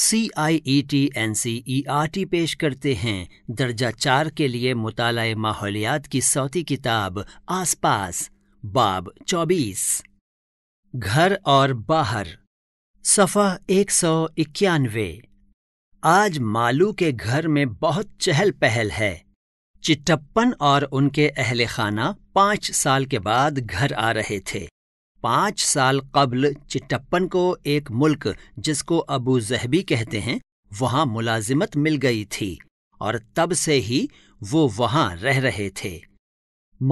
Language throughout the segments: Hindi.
C I E T N C E R T पेश करते हैं दर्जा चार के लिए मुताल माहौलियात की सौती किताब आसपास बाब चौबीस घर और बाहर सफ़ा एक सौ इक्यानवे आज मालू के घर में बहुत चहल पहल है चिट्टप्पन और उनके अहल खाना पाँच साल के बाद घर आ रहे थे पाँच साल कबल चिटप्पन को एक मुल्क जिसको अबू जहबी कहते हैं वहाँ मुलाजिमत मिल गई थी और तब से ही वो वहाँ रह रहे थे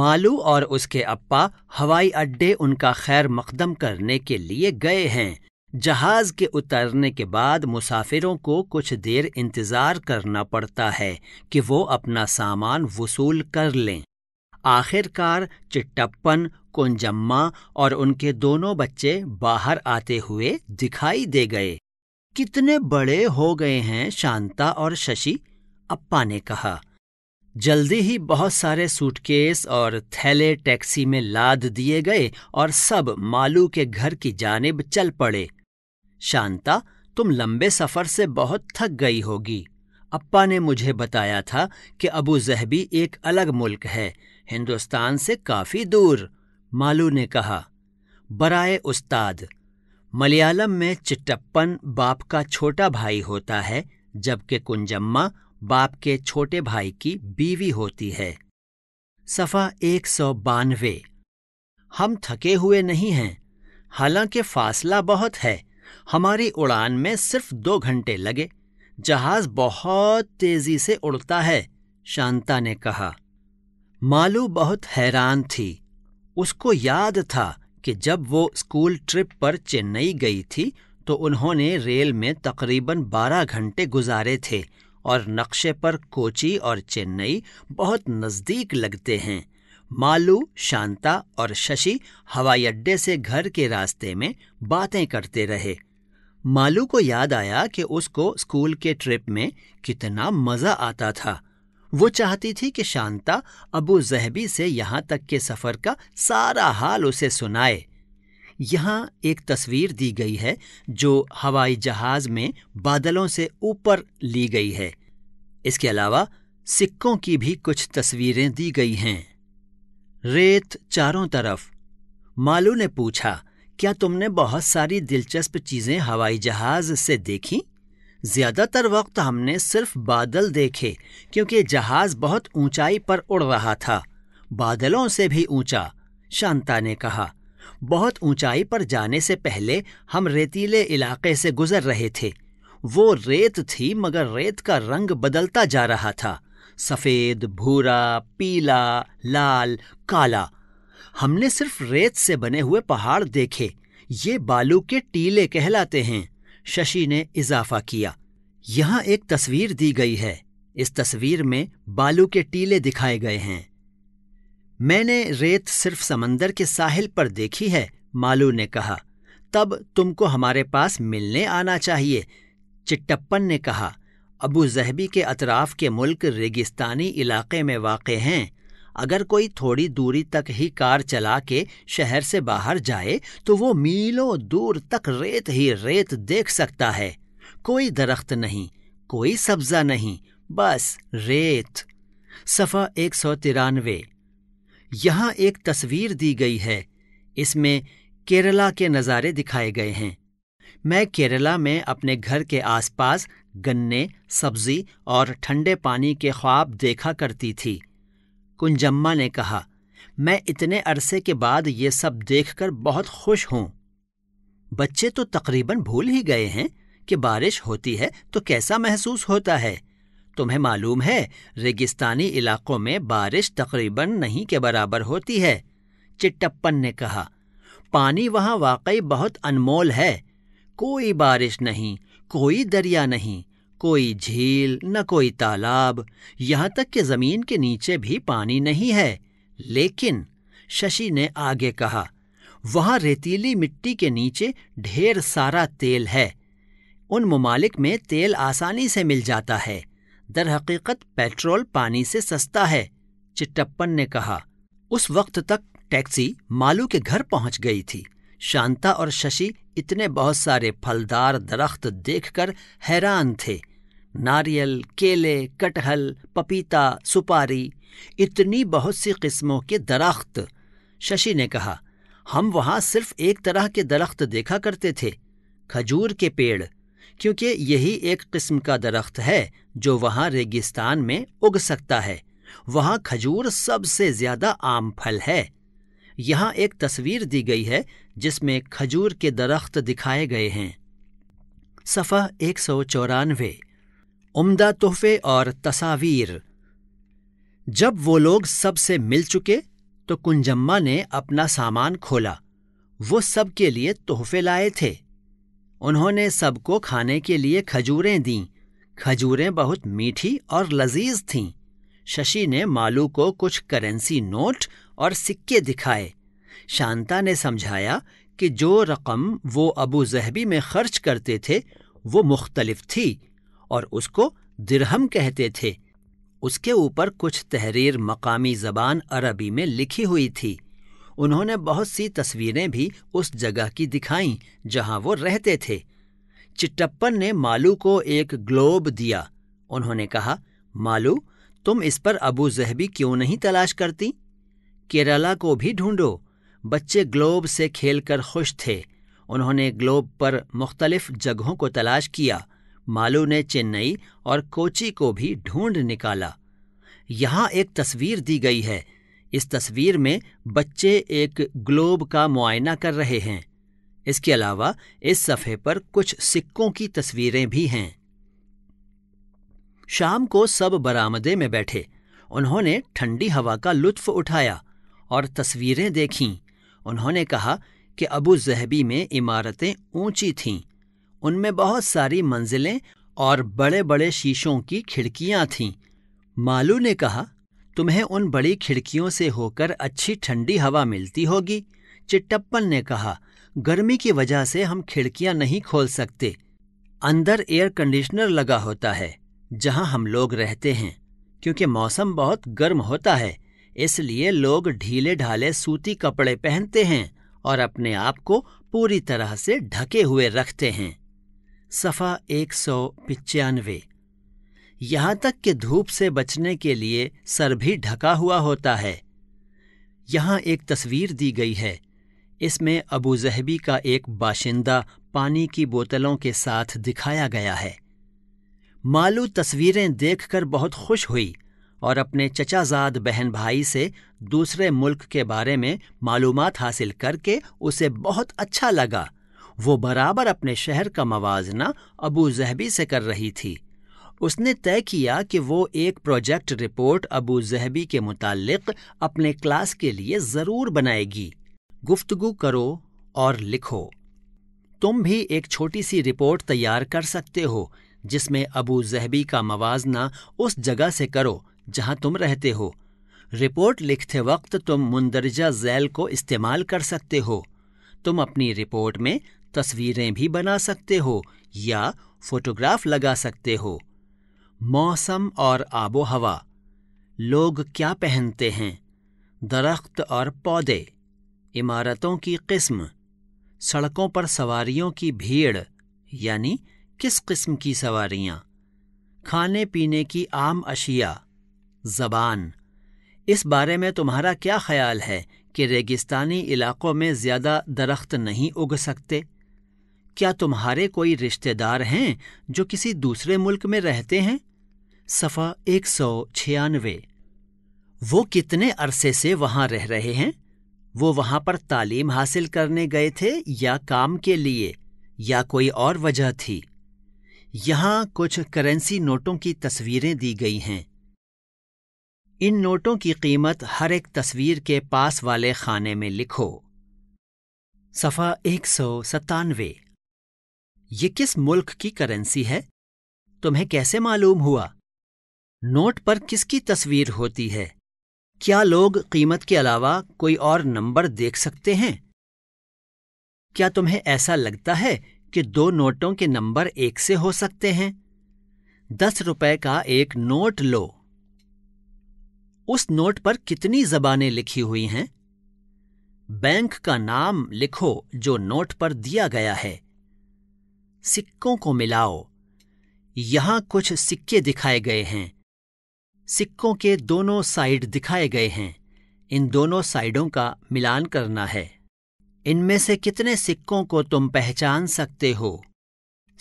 मालू और उसके अप्पा हवाई अड्डे उनका खैर मकदम करने के लिए गए हैं जहाज के उतरने के बाद मुसाफिरों को कुछ देर इंतज़ार करना पड़ता है कि वो अपना सामान वसूल कर लें आखिरकार चिट्टप्पन कुंजम्मा और उनके दोनों बच्चे बाहर आते हुए दिखाई दे गए कितने बड़े हो गए हैं शांता और शशि अप्पा ने कहा जल्दी ही बहुत सारे सूटकेस और थैले टैक्सी में लाद दिए गए और सब मालू के घर की जानब चल पड़े शांता तुम लंबे सफ़र से बहुत थक गई होगी अप्पा ने मुझे बताया था कि अबू जहबी एक अलग मुल्क है हिंदुस्तान से काफ़ी दूर मालू ने कहा बराए उस्ताद मलयालम में चिट्टप्पन बाप का छोटा भाई होता है जबकि कुंजम्मा बाप के छोटे भाई की बीवी होती है सफ़ा एक सौ बानवे हम थके हुए नहीं हैं हालांकि फासला बहुत है हमारी उड़ान में सिर्फ दो घंटे लगे जहाज बहुत तेजी से उड़ता है शांता ने कहा मालू बहुत हैरान थी उसको याद था कि जब वो स्कूल ट्रिप पर चेन्नई गई थी तो उन्होंने रेल में तकरीबन 12 घंटे गुजारे थे और नक्शे पर कोची और चेन्नई बहुत नज़दीक लगते हैं मालू शांता और शशि हवाई अड्डे से घर के रास्ते में बातें करते रहे मालू को याद आया कि उसको स्कूल के ट्रिप में कितना मज़ा आता था वो चाहती थी कि शांता अबू जहबी से यहाँ तक के सफ़र का सारा हाल उसे सुनाए यहाँ एक तस्वीर दी गई है जो हवाई जहाज़ में बादलों से ऊपर ली गई है इसके अलावा सिक्कों की भी कुछ तस्वीरें दी गई हैं रेत चारों तरफ मालू ने पूछा क्या तुमने बहुत सारी दिलचस्प चीज़ें हवाई जहाज़ से देखी ज़्यादातर वक्त हमने सिर्फ बादल देखे क्योंकि जहाज़ बहुत ऊंचाई पर उड़ रहा था बादलों से भी ऊंचा शांता ने कहा बहुत ऊंचाई पर जाने से पहले हम रेतीले इलाके से गुजर रहे थे वो रेत थी मगर रेत का रंग बदलता जा रहा था सफ़ेद भूरा पीला लाल काला हमने सिर्फ रेत से बने हुए पहाड़ देखे ये बालू के टीले कहलाते हैं शशि ने इजाफा किया यहाँ एक तस्वीर दी गई है इस तस्वीर में बालू के टीले दिखाए गए हैं मैंने रेत सिर्फ समंदर के साहिल पर देखी है मालू ने कहा तब तुमको हमारे पास मिलने आना चाहिए चिट्टप्पन ने कहा अबू जहबी के अतराफ के मुल्क रेगिस्तानी इलाके में वाक़ हैं अगर कोई थोड़ी दूरी तक ही कार चला के शहर से बाहर जाए तो वो मीलों दूर तक रेत ही रेत देख सकता है कोई दरख्त नहीं कोई सब्जा नहीं बस रेत सफ़ा एक सौ तिरानवे यहाँ एक तस्वीर दी गई है इसमें केरला के नज़ारे दिखाए गए हैं मैं केरला में अपने घर के आसपास गन्ने सब्जी और ठंडे पानी के ख्वाब देखा करती थी कुंजम्मा ने कहा मैं इतने अरसे के बाद ये सब देखकर बहुत खुश हूं बच्चे तो तकरीबन भूल ही गए हैं कि बारिश होती है तो कैसा महसूस होता है तुम्हें मालूम है रेगिस्तानी इलाकों में बारिश तकरीबन नहीं के बराबर होती है चिट्टप्पन ने कहा पानी वहाँ वाकई बहुत अनमोल है कोई बारिश नहीं कोई दरिया नहीं कोई झील न कोई तालाब यहाँ तक कि जमीन के नीचे भी पानी नहीं है लेकिन शशि ने आगे कहा वहाँ रेतीली मिट्टी के नीचे ढेर सारा तेल है उन ममालिक में तेल आसानी से मिल जाता है दर हकीकत पेट्रोल पानी से सस्ता है चिट्टप्पन ने कहा उस वक्त तक टैक्सी मालू के घर पहुंच गई थी शांता और शशि इतने बहुत सारे फलदार दरख्त देखकर हैरान थे नारियल केले कटहल पपीता सुपारी इतनी बहुत सी किस्मों के दरख्त शशि ने कहा हम वहाँ सिर्फ एक तरह के दरख्त देखा करते थे खजूर के पेड़ क्योंकि यही एक किस्म का दरख्त है जो वहाँ रेगिस्तान में उग सकता है वहाँ खजूर सबसे ज्यादा आम फल है यहाँ एक तस्वीर दी गई है जिसमें खजूर के दरख्त दिखाए गए हैं सफ़ा एक सौ चौरानवे उमदा तोहफे और तस्वीर जब वो लोग सबसे मिल चुके तो कुंजम्मा ने अपना सामान खोला वो सब के लिए तोहफे लाए थे उन्होंने सबको खाने के लिए खजूरें दीं खजूरें बहुत मीठी और लजीज थीं शशि ने मालू को कुछ करेंसी नोट और सिक्के दिखाए शांता ने समझाया कि जो रकम वो अबू जहबी में खर्च करते थे वो मुख्तलिफ थी और उसको दिरहम कहते थे उसके ऊपर कुछ तहरीर मकामी जबान अरबी में लिखी हुई थी उन्होंने बहुत सी तस्वीरें भी उस जगह की दिखाईं जहां वो रहते थे चिट्टप्पन ने मालू को एक ग्लोब दिया उन्होंने कहा मालू तुम इस पर अबू जहबी क्यों नहीं तलाश करती केरला को भी ढूंढो बच्चे ग्लोब से खेलकर खुश थे उन्होंने ग्लोब पर मुख्तलिफ जगहों को तलाश किया मालू ने चेन्नई और कोची को भी ढूंढ निकाला यहाँ एक तस्वीर दी गई है इस तस्वीर में बच्चे एक ग्लोब का मुआयना कर रहे हैं इसके अलावा इस सफ़े पर कुछ सिक्कों की तस्वीरें भी हैं शाम को सब बरामदे में बैठे उन्होंने ठंडी हवा का लुत्फ उठाया और तस्वीरें देखीं उन्होंने कहा कि अबू जहबी में इमारतें ऊंची थीं उनमें बहुत सारी मंजिलें और बड़े बड़े शीशों की खिड़कियां थीं मालू ने कहा तुम्हें उन बड़ी खिड़कियों से होकर अच्छी ठंडी हवा मिलती होगी चिट्टप्पन ने कहा गर्मी की वजह से हम खिड़कियां नहीं खोल सकते अंदर एयर कंडीशनर लगा होता है जहां हम लोग रहते हैं क्योंकि मौसम बहुत गर्म होता है इसलिए लोग ढीले ढाले सूती कपड़े पहनते हैं और अपने आप को पूरी तरह से ढके हुए रखते हैं सफ़ा एक सौ पिचानवे यहाँ तक कि धूप से बचने के लिए सर भी ढका हुआ होता है यहाँ एक तस्वीर दी गई है इसमें अबू जहबी का एक बाशिंदा पानी की बोतलों के साथ दिखाया गया है मालू तस्वीरें देखकर बहुत खुश हुई और अपने चचाजाद बहन भाई से दूसरे मुल्क के बारे में मालूम हासिल करके उसे बहुत अच्छा लगा वो बराबर अपने शहर का मवाजना अबू जहबी से कर रही थी उसने तय किया कि वो एक प्रोजेक्ट रिपोर्ट अबू जहबी के मुतालिक अपने क्लास के लिए ज़रूर बनाएगी गुफ्तगु करो और लिखो तुम भी एक छोटी सी रिपोर्ट तैयार कर सकते हो जिसमें अबू जहबी का मवाजना उस जगह से करो जहां तुम रहते हो रिपोर्ट लिखते वक्त तुम मुंदरजा जैल को इस्तेमाल कर सकते हो तुम अपनी रिपोर्ट में तस्वीरें भी बना सकते हो या फोटोग्राफ लगा सकते हो मौसम और आबो हवा लोग क्या पहनते हैं दरख्त और पौधे इमारतों की किस्म सड़कों पर सवारियों की भीड़ यानी किस किस्म की सवारियाँ खाने पीने की आम अशिया ज़बान इस बारे में तुम्हारा क्या ख्याल है कि रेगिस्तानी इलाक़ों में ज़्यादा दरख्त नहीं उग सकते क्या तुम्हारे कोई रिश्तेदार हैं जो किसी दूसरे मुल्क में रहते हैं सफ़ा एक सौ छियानवे वो कितने अरसे से वहाँ रह रहे हैं वो वहाँ पर तालीम हासिल करने गए थे या काम के लिए या कोई और वजह थी यहाँ कुछ करेंसी नोटों की तस्वीरें दी गई हैं इन नोटों की कीमत हर एक तस्वीर के पास वाले खाने में लिखो सफा एक सौ सत्तानवे ये किस मुल्क की करेंसी है तुम्हें कैसे मालूम हुआ नोट पर किसकी तस्वीर होती है क्या लोग कीमत के अलावा कोई और नंबर देख सकते हैं क्या तुम्हें ऐसा लगता है कि दो नोटों के नंबर एक से हो सकते हैं दस रुपए का एक नोट लो उस नोट पर कितनी जबानें लिखी हुई हैं बैंक का नाम लिखो जो नोट पर दिया गया है सिक्कों को मिलाओ यहां कुछ सिक्के दिखाए गए हैं सिक्कों के दोनों साइड दिखाए गए हैं इन दोनों साइडों का मिलान करना है इनमें से कितने सिक्कों को तुम पहचान सकते हो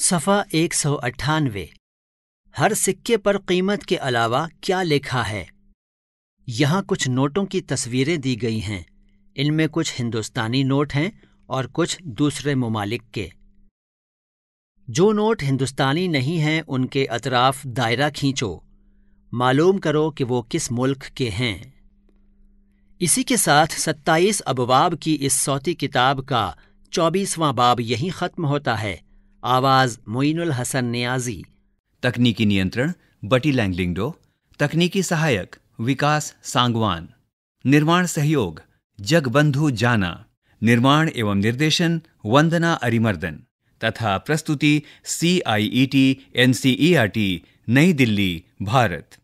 सफ़ा एक सौ अट्ठानवे हर सिक्के पर कीमत के अलावा क्या लिखा है यहाँ कुछ नोटों की तस्वीरें दी गई हैं इनमें कुछ हिंदुस्तानी नोट हैं और कुछ दूसरे ममालिक के जो नोट हिंदुस्तानी नहीं हैं उनके अतराफ दायरा खींचो मालूम करो कि वो किस मुल्क के हैं इसी के साथ 27 अबवाब की इस सौती किताब का चौबीसवां बाब यहीं ख़त्म होता है आवाज़ मोइनुल हसन न्याजी तकनीकी नियंत्रण बटी लैंगलिंगडो तकनीकी सहायक विकास सांगवान निर्माण सहयोग जगबंधु जाना निर्माण एवं निर्देशन वंदना अरिमर्दन तथा प्रस्तुति C I E T N C E R T नई दिल्ली भारत